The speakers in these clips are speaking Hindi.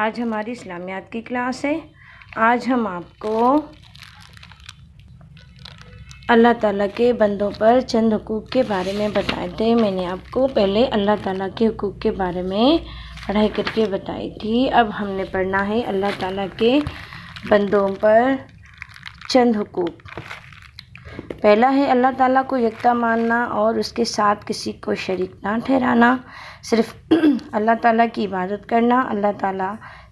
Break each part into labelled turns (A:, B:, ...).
A: आज हमारी इस्लामियात की क्लास है आज हम आपको अल्लाह ताला के बंदों पर चंद हकूक़ के बारे में बताए थे मैंने आपको पहले अल्लाह ताला के हकूक़ के बारे में पढ़ाई करके बताई थी अब हमने पढ़ना है अल्लाह ताला के बंदों पर चंद हकूक़ पहला है अल्लाह ताला को यकता मानना और उसके साथ किसी को शरीक ना ठहराना सिर्फ अल्लाह ताला की इबादत करना अल्लाह ताला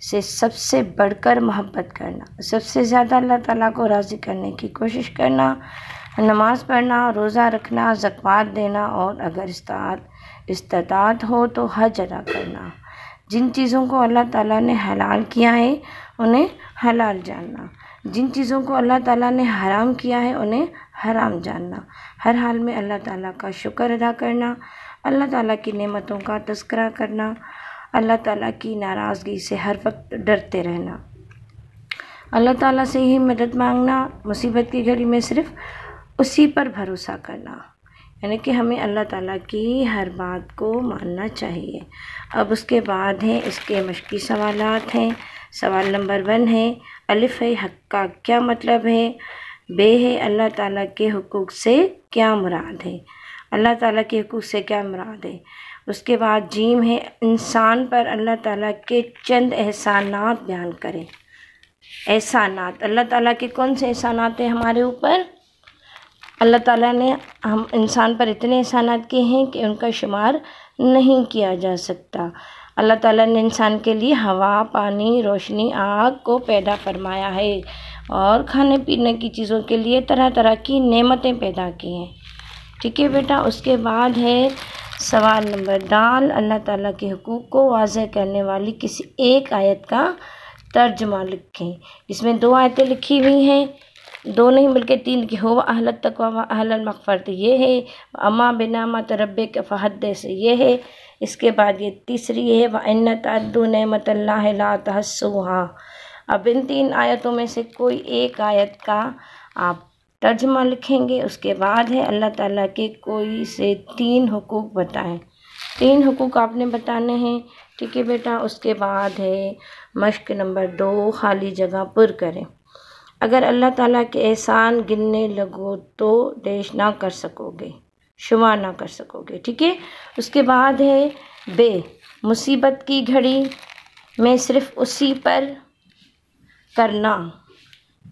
A: से सबसे बढ़कर मोहब्बत करना सबसे ज़्यादा अल्लाह ताला को राज़ी करने की कोशिश करना नमाज़ पढ़ना रोज़ा रखना जकवात देना और अगर इस्तात इस्तात हो तो हज अदा करना जिन चीज़ों को अल्लाह ताला ने हलाल किया है उन्हें हलाल जानना जिन चीज़ों को अल्लाह ताला ने हराम किया है उन्हें हराम जानना हर हाल में अल्लाह ताला का शुक्र अदा करना अल्लाह ताला की नेमतों का तस्करा करना अल्लाह ताला की नाराज़गी से हर वक्त डरते रहना अल्लाह ताला से ही मदद मांगना मुसीबत की घड़ी में सिर्फ उसी पर भरोसा करना यानी कि हमें अल्लाह ताला की हर बात को मानना चाहिए अब उसके बाद हैं इसके मशक़ी सवाल हैं सवाल नंबर वन है अलिफ है हक का क्या मतलब है बे है अल्लाह ताला के हकूक़ से क्या मुराद है अल्लाह ताला के हकूक़ से क्या मुराद है उसके बाद जीम है इंसान पर अल्लाह ताला के चंद एहसान बयान करें एहसान अल्लाह ताला के कौन से एहसान हैं हमारे ऊपर अल्लाह ताला ने हम इंसान पर इतने एहसान किए हैं कि उनका शुमार नहीं किया जा सकता अल्लाह ताला ने इंसान के लिए हवा पानी रोशनी आग को पैदा फरमाया है और खाने पीने की चीज़ों के लिए तरह तरह की नेमतें पैदा की हैं ठीक है बेटा उसके बाद है सवाल नंबर दाल अल्लाह ताला के हकूक़ को वाज करने वाली किसी एक आयत का तर्जमा लिखें इसमें दो आयतें लिखी हुई हैं दो नहीं बल्कि तीन की हो अहलत तकवा व अहल ये है अमा बिना तरब के फ़हद से ये है इसके बाद ये तीसरी है वन अन तद्दू नमत ला अब इन तीन आयतों में से कोई एक आयत का आप तर्जमा लिखेंगे उसके बाद है अल्लाह ताला के कोई से तीन हकूक़ बताएं तीन हकूक़ आपने बताने हैं ठीक है बेटा उसके बाद है मश्क नंबर दो खाली जगह पुर करें अगर अल्लाह ताला के एहसान गिनने लगो तो देश ना कर सकोगे शुमार ना कर सकोगे ठीक है उसके बाद है बे मुसीबत की घड़ी में सिर्फ उसी पर करना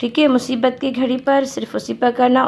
A: ठीक है मुसीबत की घड़ी पर सिर्फ उसी पर करना